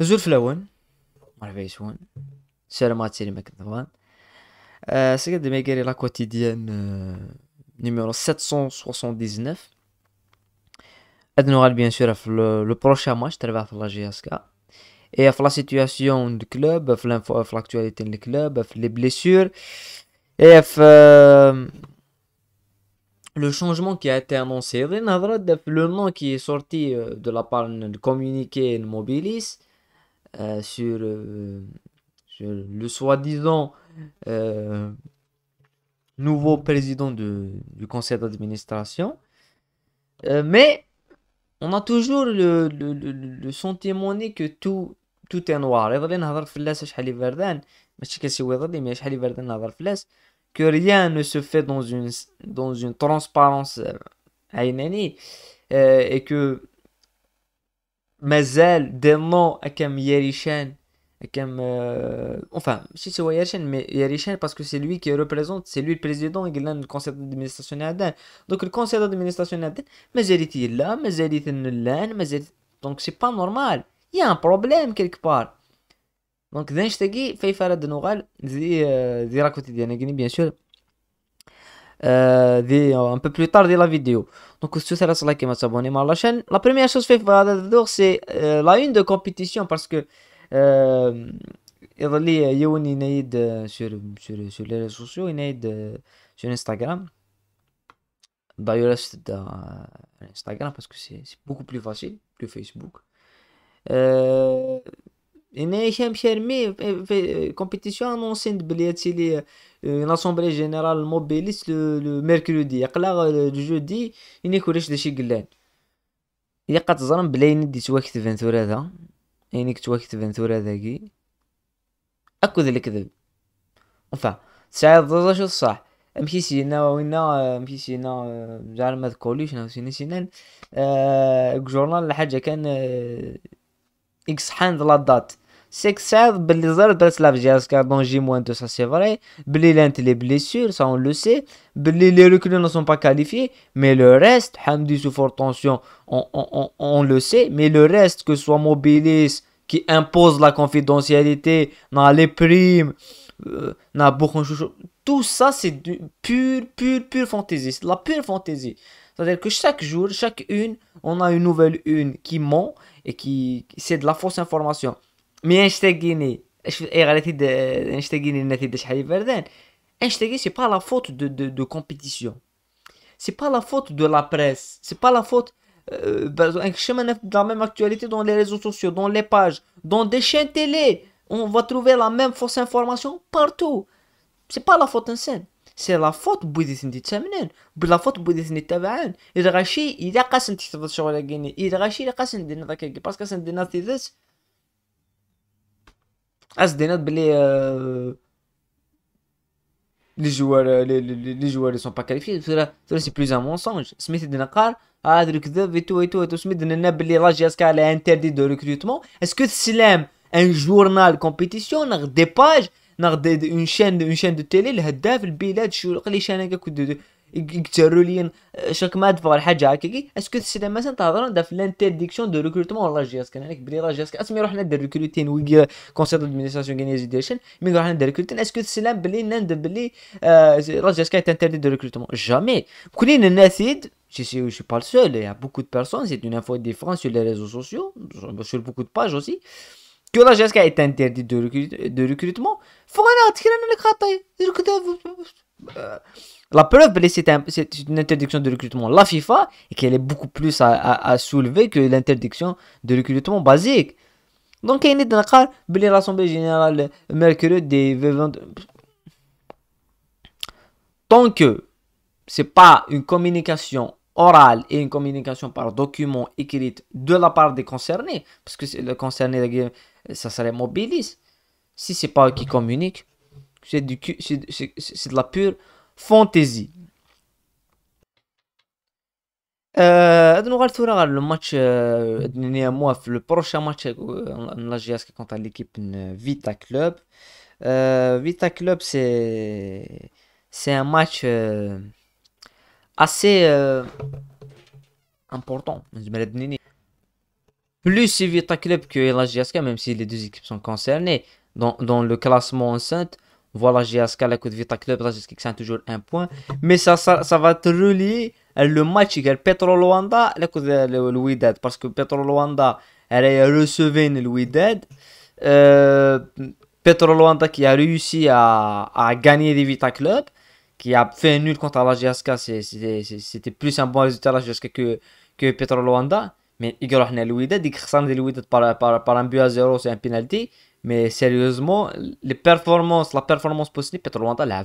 Bonjour Flavon, malheureusement, c'est la matière de la C'est-à-dire la quotidienne numéro 779. cent soixante dix bien sûr, le prochain match, de la GSK. Et la situation du club, l'actualité du club, les blessures et euh, le changement qui a été annoncé. le nom qui est sorti euh, de la part de communiqué Mobilis. Euh, euh, sur, le soi-disant euh, nouveau président de, du conseil d'administration. mais on a toujours le, le, le, le sentiment que tout, tout est noir. que rien ne se fait dans une, dans une transparence et que mais elle demande à Yerichan, enfin, si c'est Yerichan, mais Yerichan parce que c'est lui qui représente, c'est lui le président du conseil d'administration de Donc le conseil d'administration de Aden, mais elle était là, mais elle est là, mais elle Donc c'est pas normal, il y a un problème quelque part. Donc d'un chteau, il faut faire de dénouvelle, il faut faire la euh, bien sûr. Euh, un peu plus tard de la vidéo. Donc, si tu serais qui m'a à à la chaîne. La première chose fait c'est euh, la une de compétition parce que. Euh, il y a une aide sur, sur, les réseaux sociaux, une aide sur Instagram. Bah, il reste Instagram parce que c'est beaucoup plus facile que Facebook. هنا هشام شرمي في كومبيتيسيون انونسين بلي هادشي لي لاسومبلي جينيرال موبيليس لو ميركودي يقلا جودي اني كوريش داشي قلان الا قد زرم بلا يندي تواكتبن ثورا ذا يعني تواكتبن كي اكو ذا الكذب انفا تسعة ضد شو صح امشي سينا وينا امشي سينا زعما ما تقوليش انا سينا سينا أه جورنال الحاجه كان أه اكس حاند لا دات c'est que ça, ben, moins 2 ça, c'est vrai. Ben, les blessures, ça on le sait. Ben, les recrues ne sont pas qualifiés. Mais le reste, Hamdi sous forte tension, on, on, on, le sait. Mais le reste, que ce soit Mobilis, qui impose la confidentialité, dans les primes, euh, dans tout ça, c'est du pure, pure, pure fantaisie. la pure fantaisie. C'est-à-dire que chaque jour, chaque une, on a une nouvelle une qui ment et qui. C'est de la fausse information. Mais انشتاغيني اي غادي تيد انشتاغيني انا تيد compétition, بردان pas la با de فوت دو دو دو كومبيتيسيون سي de la même actualité dans les réseaux sociaux, dans les pages, dans des chaînes télé. On va trouver la même fausse information partout. C'est pas la faute en scène. C'est la faute de La faute Il il a cassé sur la Il il a Parce que c'est les joueurs ne sont pas qualifiés. C'est plus un mensonge. Smith et Dunacar, Adrique Deveto et tout, et tout, Smith et de recrutement. Est-ce que journal compétition, de télé, les a de de de يقترولين شك ما تبغى الحاجه هكاكي اسكو سيدا مثلا تهضرون دا في لانترديكسيون دو ريكروتمون لا انا هناك بلي لا جيسك اسمي روحنا ندير ريكروتين وي كونسيبت ادمينستراسيون غينيزيديشن مي روحنا ندير ريكروتين اسكو سلام بلي نند بلي لا جيسك تانتردي دو ريكروتمون جامي كلنا ناسيد je ne suis pas le seul, il y a beaucoup de personnes, c'est une info différente sur les réseaux sociaux, sur beaucoup de pages aussi, que la GSK est interdite de, recrute, de recrutement. Faut qu'on a tiré le euh, la preuve, c'est une interdiction de recrutement. La FIFA, et qu'elle est beaucoup plus à, soulever que l'interdiction de recrutement basique. Donc, il y a une l'Assemblée générale mercredi des 20. Tant que c'est pas une communication orale et une communication par document écrite de la part des concernés, parce que le concerné, ça serait mobilise. Si c'est pas eux qui communiquent, c'est de la pure fantaisie euh, le le match euh, le prochain match euh, en à contre l'équipe Vita Club Vita Club c'est c'est un match assez important plus Vita Club que même si les deux équipes sont concernées dans le classement enceinte voilà, GSK, la Côte Vita Club, ça toujours un point. Mais ça, ça, ça va te relier le match avec Petro Luanda, la Côte de Parce que Petro Luanda, elle a recevé une Louis Euh, Petro Luanda qui a réussi à, à gagner des Vita Club, qui a fait nul contre la GSK. C'était plus un bon résultat la GSK que, que Petro Luanda. Mais il a Louis Dead, il a des une par, par, par un but à zéro, c'est un penalty. Mais sérieusement, les performances, la performance possible, Petro Luanda l'a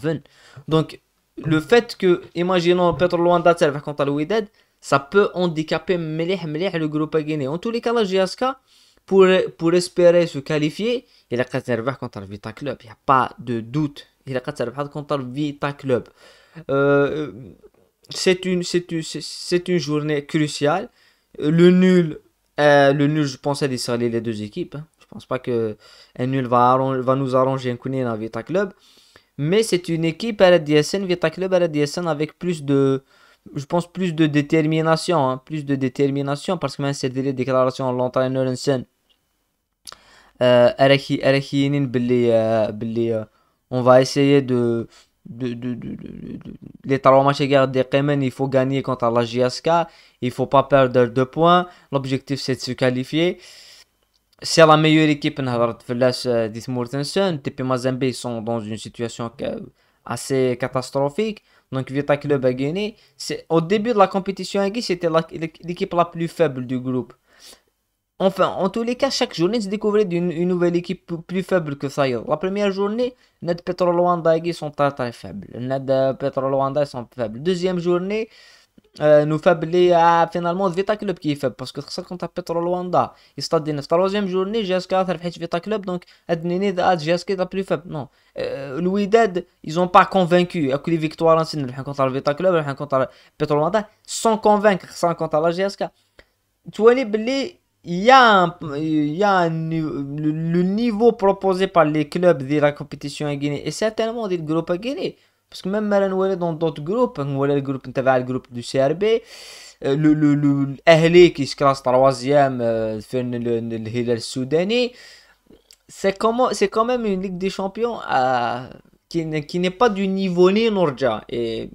Donc, le fait que, imaginons Petro Luanda contre Wydad, ça peut handicaper le groupe Guinée. En tous les cas, la GSK, pour, pour espérer se qualifier, il a qu'à contre le Vita Club. Il n'y a pas de doute. Il a qu'à contre le Vita Club. Euh, c'est une, c'est une, c'est une journée cruciale. Le nul, euh, le nul, je pensais les deux équipes. Hein pense pas que nul va, nous arranger un coup dans Vita Club. Mais c'est une équipe à la DSN, Vita Club à la DSN avec plus de, je pense, plus de détermination. Hein, plus de détermination parce que même c'est des déclarations l'entraîneur euh, euh, euh, on va essayer de, de, de, les trois matchs Kemen, il faut gagner contre la JSK, il faut pas perdre de points. L'objectif c'est de se qualifier. C'est la meilleure équipe de la ديت مورتنسون تي sont dans une assez catastrophique. Donc Vita Club a gagné. Au début de la compétition, c'était l'équipe la plus faible du groupe. Enfin, en tous les cas, chaque journée, se découvrait une, nouvelle équipe plus faible que ça. La première journée, Ned Petrolwanda sont très faibles. Ned euh, Petroloanda sont faibles. Deuxième journée, euh, nous faiblir à euh, finalement Vita Club qui est faible parce que c'est contre qu'on Petro Luanda. Il se tadine. La troisième journée, GSK a fait Vita Club donc de GSK est plus faible. Non. Euh, Louis Dead, ils n'ont pas convaincu. Avec les victoires anciennes, contre le Vita Club, contre Petro Luanda, sans convaincre, sans contre la GSK. Tu vois, les il y a, un, le, niveau proposé par les clubs de la compétition à Guinée et certainement des groupe à Guinée. Parce que même Malan dans d'autres groupes, hein, le groupe, groupe du CRB, euh, le, le, le, qui se classe troisième, e le, Soudani, c'est, comment, c'est quand même une Ligue des Champions à euh, qui, qui n'est pas du niveau Nénorja. Et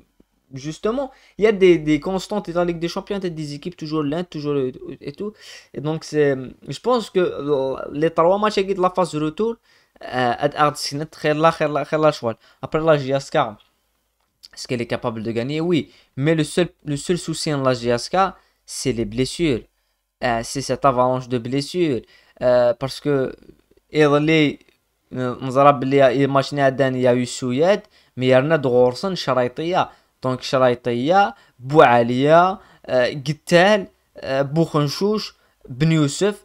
justement, il y a des, des constantes dans la Ligue des Champions, des équipes toujours l'un, toujours et tout. Et donc, c'est, je pense que les trois matchs de la phase de retour, euh, ad très Kherla, Choual. Après la JSK, est-ce qu'elle est capable de gagner Oui. Mais le seul, le seul souci en la JSK, c'est les blessures. Euh, c'est cette avalanche de blessures. Euh, parce que Irley, euh, il y a eu Souyed, mais il y en a de Gorson, Sharaitiya. Donc Sharaitiya, Boualia, euh, Gittel, Bouchanchouch, Ben Youssef.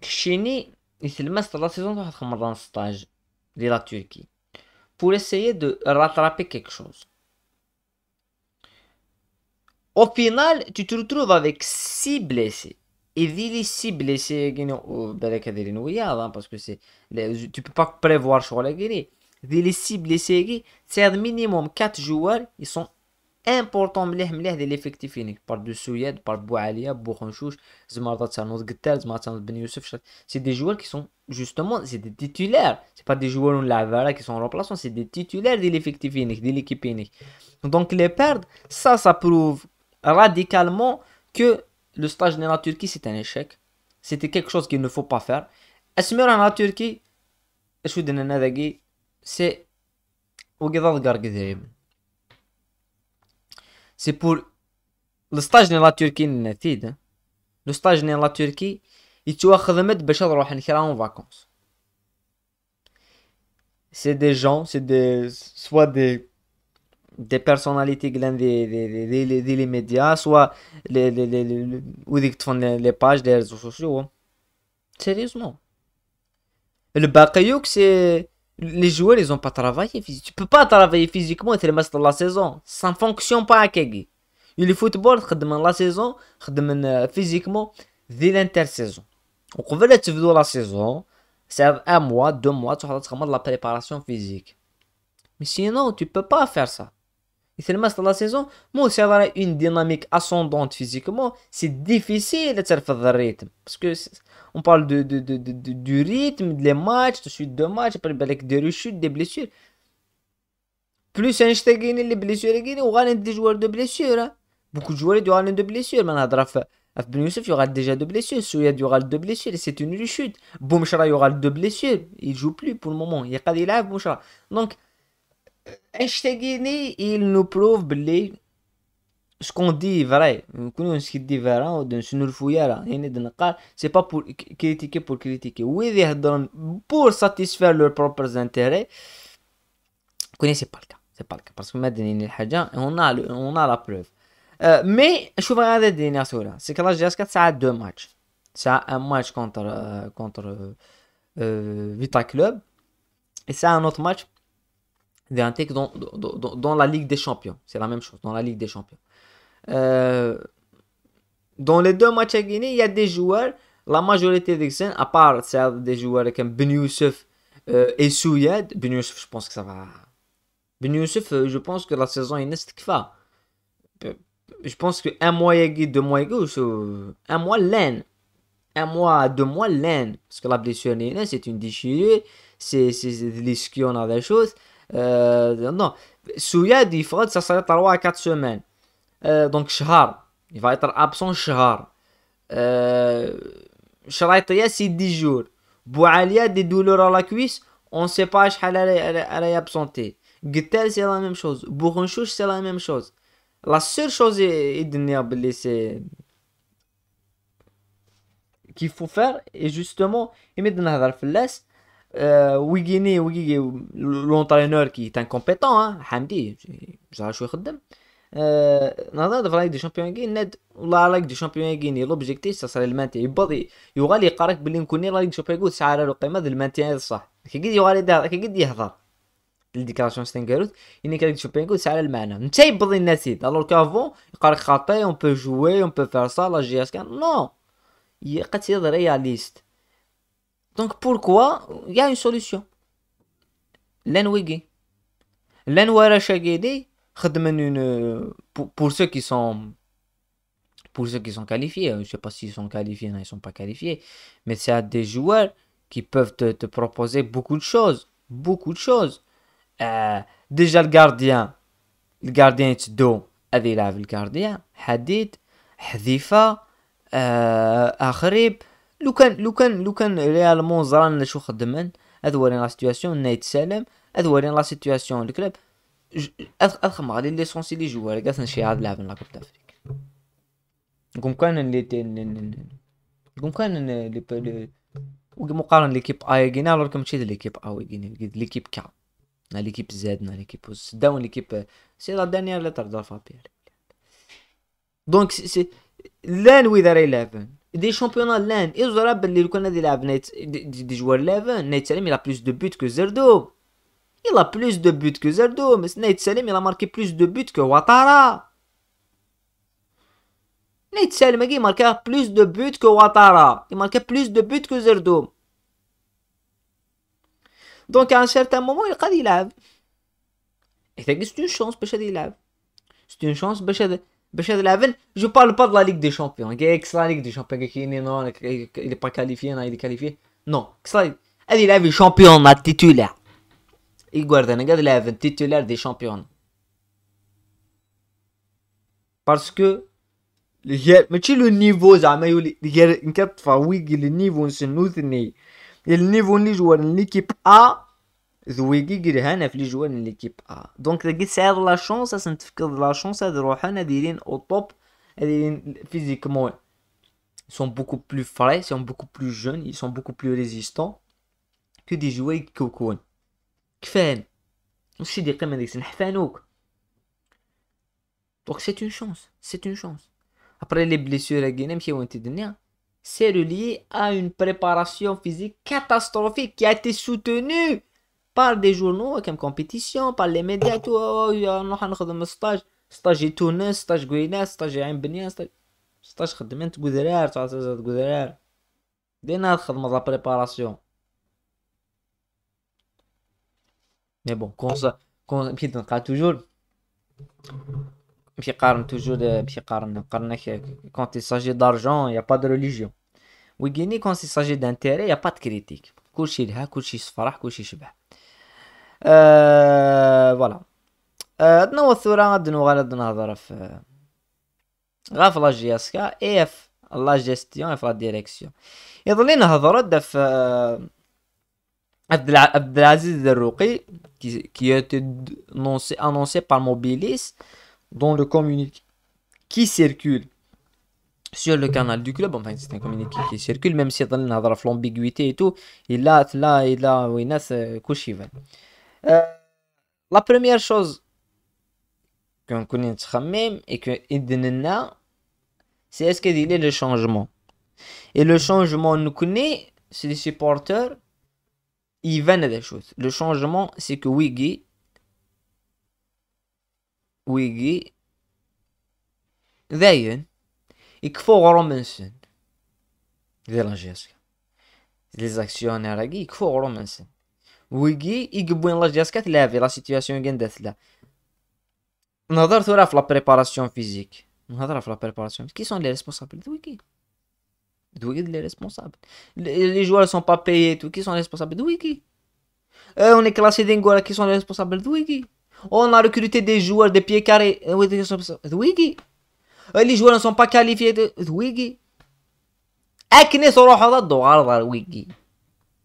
le il de la saison 3 stage de la Turquie pour essayer de rattraper quelque chose. Au final, tu te retrouves avec 6 blessés. Et les 6 blessés, parce que c'est, tu peux pas prévoir sur la guérie. les 6 blessés, c'est minimum 4 joueurs, ils sont c'est important de l'effectif. Par de Souyed, par de Boalia, de Bourgonchouch, de Zmarad Tsernos Gittel, de Ben Youssef. C'est des joueurs qui sont justement des titulaires. Ce pas des joueurs qui sont remplacement c'est des titulaires de l'effectif, de l'équipe. Donc les perdre, ça prouve radicalement que le stage de la Turquie c'est un échec. C'était quelque chose qu'il ne faut pas faire. Asmer en la Turquie, je vous disais, c'est au Gédard Gédéim. C'est pour le stage de la Turquie le Le stage la Turquie يتواخذ مد باش pour aller en vacances. C'est des gens, c'est des soit des des personnalités qui des, des, des, des, médias, soit les, les, les, les, pages des réseaux sociaux. Sérieusement. Le Bakayouk, c'est les joueurs, ils n'ont pas travaillé physiquement. Tu peux pas travailler physiquement et te les dans la saison. Ça ne fonctionne pas à Kegi. Le football, dans la saison, euh, physiquement, dès l'intersaison. On le tu veux la saison, c'est un mois, deux mois, tu as la préparation physique. Mais sinon, tu peux pas faire ça. Et c'est le masque la saison, moi aussi avoir une dynamique ascendante physiquement, c'est difficile de faire le rythme. Parce que on parle de, de, de, du rythme, des matchs, de suite de matchs, ben, avec des rechutes, des blessures. Plus Einstein les blessures, il y aura des joueurs de blessures. Hein. Beaucoup de joueurs, ils des blessures. Ben Youssef, il y aura déjà deux blessures. Souyad, il y aura deux blessures. c'est une rechute. Boumchara, il y aura deux blessures. Il joue plus pour le moment. Il y a pas de Donc, Einsteinini, il nous prouve que ce qu'on dit vrai. Ce qu'il dit vrai, ou ce qu'il c'est pas pour critiquer pour critiquer. Oui, les donnent pour satisfaire leurs propres intérêts. Ce c'est pas le cas. c'est pas le cas. Parce que maintenant, on, a on a la preuve. Euh, mais je vais regarder des dernière C'est que la GS4, ça a deux matchs. Ça un match contre, euh, contre euh, Vita Club. Et ça un autre match Verintec dans, dans, dans, la Ligue des Champions. C'est la même chose, dans la Ligue des Champions. Euh, dans les deux matchs à Guinée, il y a des joueurs, la majorité des scènes, à part des joueurs comme Ben Youssef euh, et Souyad. Ben Youssef, je pense que ça va. Ben Youssef, euh, je pense que la saison est pas euh, Je pense que un mois demi deux mois un mois laine. Un mois, deux mois laine. Parce que la blessure c'est une déchirure, c'est on a des choses. Euh, non, Souyad, il faudra ça serait 3 à 4 semaines. Euh, donc, Shahar, il va être absent Shahar. Euh, c'est 10 jours. a des douleurs à la cuisse, on ne sait pas à elle, elle, elle est absentée. Gtel, c'est la même chose. Bourrenchouche, c'est la même chose. La seule chose c'est qu'il faut faire, et justement, il met dans la flèche آه ويجيني ويجي لونترينور كي تان كومبيتون حمدي زعما شو يخدم آه نهضر في لايك دي شامبيون كي ناد والله لايك دي شامبيون كي ني لوبجيكتيف سا ساسري المانتي يبضي يغالي يقارك باللي نكون لايك دي شامبيون كي تسعى على القيمه ديال المانتي صح كي قد يغالي كي قد يهضر الديكلاراسيون ستانكاروت اني شامبيون كي تسعى على المعنى انت يبضي الناس الوغ كافو يقارك خاطي اون بو جوي اون بو فار سا لا جي اس كان نو قد تيض رياليست Donc pourquoi il y a une solution L'enwigi. L'enwarashagedi, une pour ceux qui sont pour ceux qui sont qualifiés, hein. je ne sais pas s'ils sont qualifiés, ils ne sont pas qualifiés, mais c'est des joueurs qui peuvent te, proposer beaucoup de choses, beaucoup de choses. Euh, déjà le gardien, le gardien est dos, avec le gardien, Hadid, Hadifa, euh, Akhrib, لو كان لو كان لو كان ريالمون زران شو خدمن هذا هو لا سيتوياسيون نايت سالم هذا هو لا سيتوياسيون الكلاب اخم غادي ليسونسي لي جوار كاع شي عاد لاعب من لا كوب دافريك كون كان اللي كوم كان اللي مقارن ليكيب اي غينا لوك ماشي ديال ليكيب اي غينا ليكيب كا ليكيب زاد ليكيب داون ليكيب سي لا دانيير لتر دافا بير دونك سي لا الويدر 11 des championnats de l'Inde. Et vous avez dit qu'on a des joueurs de Nate Salim, il a plus de buts que Zerdo. Il a plus de buts que Zerdo. Mais Nate Salim, il a marqué plus de buts que Ouattara. Nate Salim, il marquait plus de buts que Ouattara. Il marquait plus de buts que Zerdo. Donc à un certain moment, il a dit Et c'est une chance, pour il C'est une chance, Béchad. Je ne parle pas de la Ligue des Champions. Il n'est pas qualifié, il est qualifié. Non, il est le champion, il titulaire. Il garde le titulaire des champions. Parce que, si le niveau, il y a une de le niveau, c'est nous, il y niveau, joue A. Donc, c'est la chance de faire de la chance de la chance de faire de la chance de l'équipe de la chance de la chance de la chance de faire de la chance de faire sont la chance beaucoup plus c'est la chance de faire de la chance de de chance C'est une chance chance de hein, c'est la chance une préparation physique chance a été بار دي جورنو كم كومبيتيسيون بار لي ميديا تو نروح نخدم ستاج ستاج تونس ستاج كويناس ستاج عين بنيان ستاج ستاج خدمت قدرار تاع قدرار دينا الخدمة لا بريباراسيون مي بون كون سا كون مشيت نلقى توجور باش قارن توجور باش قارن قرنا كونت يساجي دارجون يا با دو ريليجيون ويغيني سي ساجي دانتيري يا با دو كريتيك كلشي لها كلشي صفراح كلشي شبح Euh, voilà d'un autre rang d'un autre d'un autre arf grave la gestion AF la gestion et la direction ils ont dit une autre Abdelaziz Ruki qui qui a été annoncé annoncé par mobilis dans le communiqué qui circule sur le canal du club enfin c'est un communiqué qui circule même si ils ont une arf l'ambiguïté et tout il a il a et euh, là euh, la première chose qu'on connaît même et que c'est est-ce qu'il est le changement. Et le changement, nous connaît, c'est les supporters, ils viennent des choses. Le changement, c'est que Wiggy, Wiggy, ذاين et رومنسون ديال Les les Ils هاكي يكفو رومنسون wigi i-yewwin laġdjas katlavi la situazzjoni kien detla. Nħadar tura f'la preparazzjon fizik. Nħadar f'la preparazzjon. Ki son li responsabili? Dwigi. Dwigi li responsabili. Li ġwar son pa pejiet u ki son responsabili? Dwigi. Unik klasi d'ingora ki son são Dwigi. On a recruté des joueurs de pied carré. Dwigi. Les joueurs ne sont pas qualifiés. Dwigi. Eknis ruħu għaddu għarda wigi.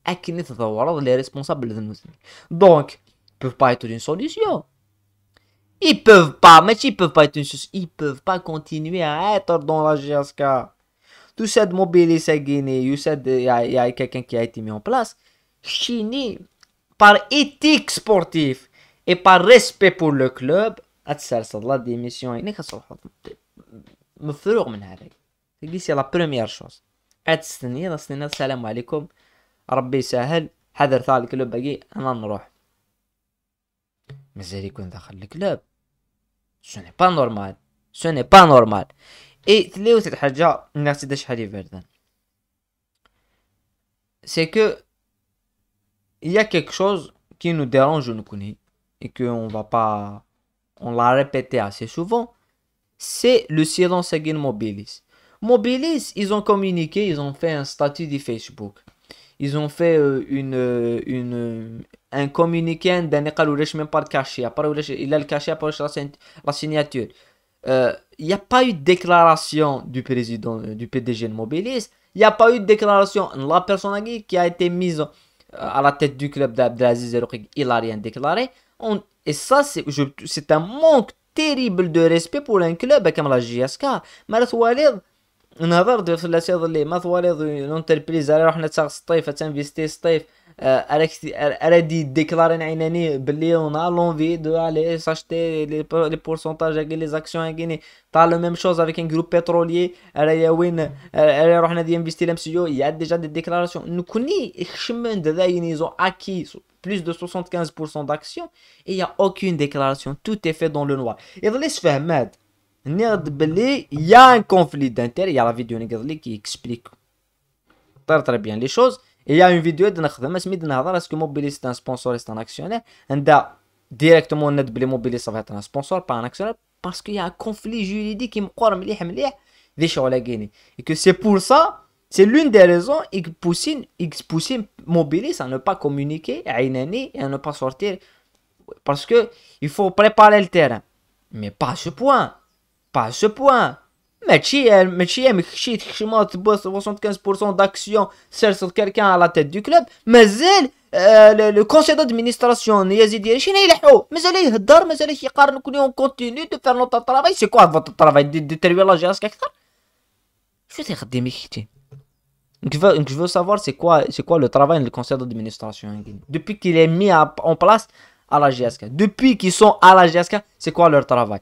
Et qui ne pas les responsables de nous. Donc, ils ne peuvent pas être une solution. Ils ne peuvent pas, mais ils ne peuvent pas être une solution. Ils peuvent pas continuer à être dans la GSK. Tout cet Mobili, c'est Guinée. il y a quelqu'un qui a été mis en place. Chini, par éthique sportive et par respect pour le club, il y a une démission. Je suis très heureux. C'est la première chose. Il la a une démission. Rabbi Sahel, il a fait le club et il a fait le club. Mais il a fait le club. Ce n'est pas normal. Ce n'est pas normal. Et ce qui est le plus important, c'est que il y a quelque chose qui nous dérange, je ne connais Et qu'on ne va pas. On l'a répété assez souvent. C'est le silence de Mobilis. Mobilis, ils ont communiqué ils ont fait un statut de Facebook ils ont fait euh, une, euh, une, euh, un communiqué d'un même pas le il a le après, la signature. Il n'y a pas eu de déclaration du président, du PDG de Mobilis. Il n'y a pas eu de déclaration. La personne qui a été mise à la tête du club d'Abdelaziz El il n'a rien déclaré. et ça, c'est un manque terrible de respect pour un club comme la JSK. Mais on a vu aujourd'hui sur les réseaux les matour les non-télévisés alors on est on a l'envie de s'acheter les pourcentages les actions algériennes t'as la même chose avec un groupe pétrolier Airway alors on a euh, d'investir là il y a déjà des déclarations nous connais acquis plus de 75% d'actions et il y a aucune déclaration tout est fait dans le noir et voilà ça fait mal il y a un conflit d'intérêt. Il y a la vidéo qui explique très très bien les choses. Et il y a une vidéo de Nakhdam de est que Mobilis est un sponsor, est un actionnaire uh, directement Mobilis va être un sponsor, pas un actionnaire. Parce qu'il y a un conflit juridique qui me Et que c'est pour ça, c'est l'une des raisons qui pousse Mobilis à ne pas communiquer à n'a et à ne pas sortir. Parce que il faut préparer le terrain. Mais pas ce point. Pas ce point. Mais Boss 75% d'actions sur quelqu'un à la tête du club, mais elle, le, conseil d'administration Yazidi Chine il est haut. Mais elle est d'or, mais elle est on continue de faire notre travail. C'est quoi votre travail de détruire la GSK Je veux je veux savoir c'est quoi, c'est quoi le travail du conseil d'administration. Depuis qu'il est mis en place à la GSK, depuis qu'ils sont à la GSK, c'est quoi leur travail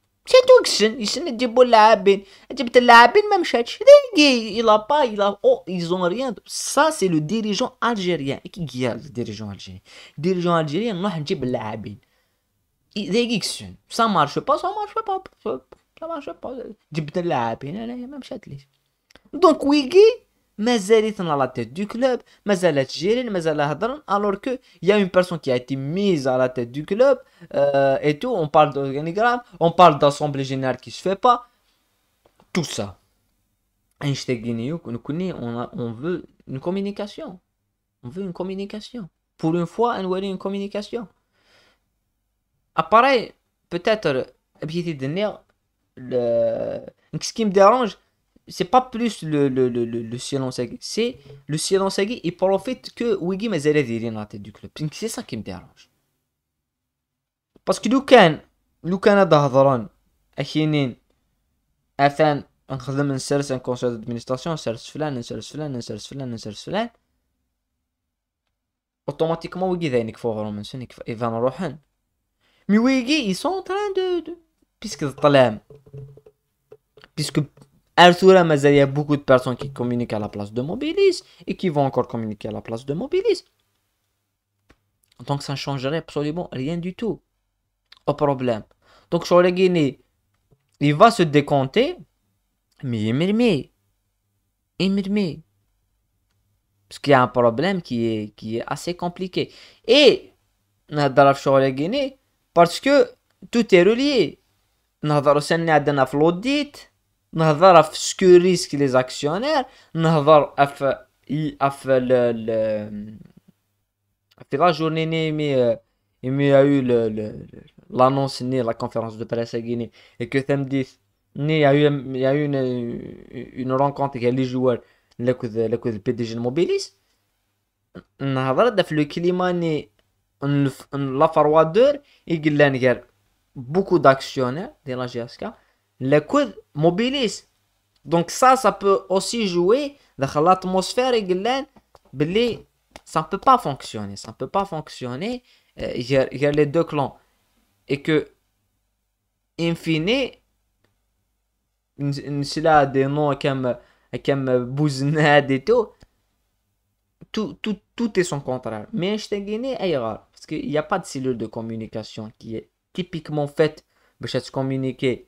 C'est tout, il y a des gens qui ont Il y a des gens qui ont été mis en place. Il n'y a pas, oh, ils n'ont rien. Ça, c'est le dirigeant algérien. Et qui est le dirigeant algérien? Le dirigeant algérien, c'est un dirigeant algérien. Il y a des gens qui ont été mis Ça ne marche pas, ça ne marche pas. Ça ne marche pas. Il y a des gens qui ont été mis Donc, oui, il mais elle est à la tête du club, mais elle est gérée, mais elle est alors qu'il y a une personne qui a été mise à la tête du club, et tout, on parle d'organigramme, on parle d'assemblée générale qui se fait pas, tout ça. On veut une communication. On veut une communication. Pour une fois, on veut une communication. Appareil, peut-être, ce qui me dérange, c'est pas plus le, silence c'est le silence qui et pour le fait que Wiggy m'a zélé dans la tête du club. C'est ça qui me dérange. Parce que Lucan, Lucan a a un conseil d'administration, un de un de un de un Automatiquement, a une il va rohan. Mais Wiggy, ils sont en train de. Puisque le Puisque. Arthur mais il y a beaucoup de personnes qui communiquent à la place de Mobilis et qui vont encore communiquer à la place de Mobilis. Donc ça ne changerait absolument rien du tout au problème. Donc sur il va se décompter, mais il mirmé Il mirmé Parce qu'il y a un problème qui est, qui est assez compliqué. Et, sur la Guinée, parce que tout est relié. Nous l'audit. Nous avons vu ce que risquent les actionnaires. Nous avons vu la journée, il y a eu l'annonce de la conférence de presse de Guinée. Et que c'est un discours. Il y a eu une rencontre avec les joueurs, avec le PDG de Mobilis. Nous avons vu le climat est un affaire Il y a beaucoup d'actionnaires de la GSK le coup mobilise. Donc ça, ça peut aussi jouer dans l'atmosphère et ça peut pas fonctionner. Ça peut pas fonctionner. Il euh, y, a, les deux clans. Et que, in fine, cela des noms comme, comme Bouznad et tout, tout, tout, tout est son contraire. Mais je t'ai gagné ailleurs. Parce qu'il n'y a pas de cellule de communication qui est typiquement faite pour se communiquer.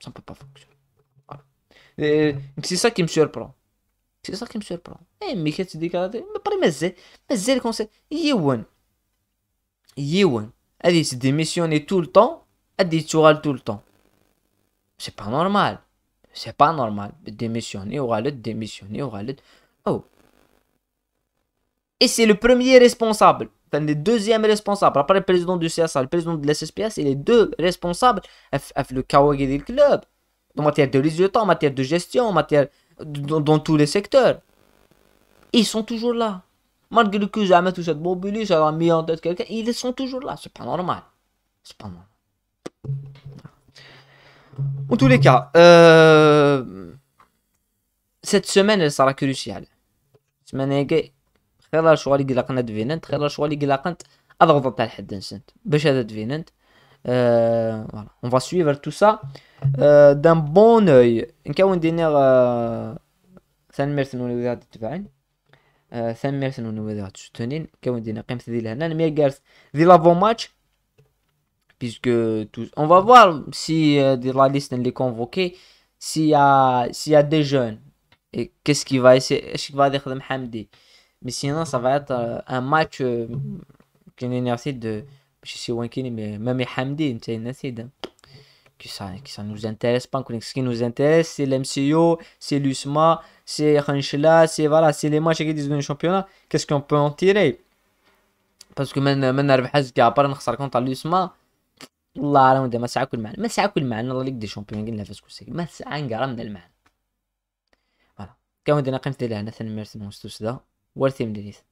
Ça ne peut pas fonctionner. C'est ça qui me surprend. C'est ça qui me surprend. Eh, mais qu'est-ce que tu dis, Mais pas mais mais c'est le conseil. Yewen. Yewen. Elle dit, démissionner tout le temps. Elle dit, tu tout le temps. C'est pas normal. C'est pas normal. Démissionner, râle, démissionner, râle. Oh. Et c'est le premier responsable les deuxièmes responsables après le président du CSA, le président de la et les deux responsables, le Kawagi du club, en matière de résultats, en matière de gestion, en matière dans, tous les secteurs. Ils sont toujours là. Malgré que jamais tout cette mobilité, ça mis en tête quelqu'un, ils sont toujours là. C'est pas normal. C'est pas normal. En tous les cas, euh, cette semaine, sera cruciale. Semaine خير لا شوا لي قلقنا دفيننت خير لا شوا لي قلقنت اضغط تاع الحد نسنت باش هذا دفيننت آه، فوالا اون فا سويفر تو سا دان بون اوي نكون كاون دينيغ ثان آه، ميرسن ولا وزاد تبعين ثان آه، ميرسن ولا وزاد تشتنين كاون دينيغ قيمة ذي لهنا مي كارث ذي لافو ماتش بيسكو tous اون va voir سي euh, لا ليست liste كونفوكي سي convoquée سي y دي جون y a des jeunes et quest حمدي Mais sinon, ça va être euh, un match qui est une de. Je sais pas mais même Hamdi, c'est une acide. Hein, que ça, que ça nous intéresse pas. Ce qui nous intéresse, c'est l'MCO, c'est l'USMA, c'est Ranchela, c'est voilà, les matchs qui disent le championnat. Qu'est-ce qu'on peut en tirer Parce que maintenant, à l'USMA, on dit que c'est mal. Mais c'est un mal dans la Ligue des Champions. Mais c'est un le mal. Voilà. Quand on dit que c'est un grand mal, c'est un grand mal. worth him, Denise.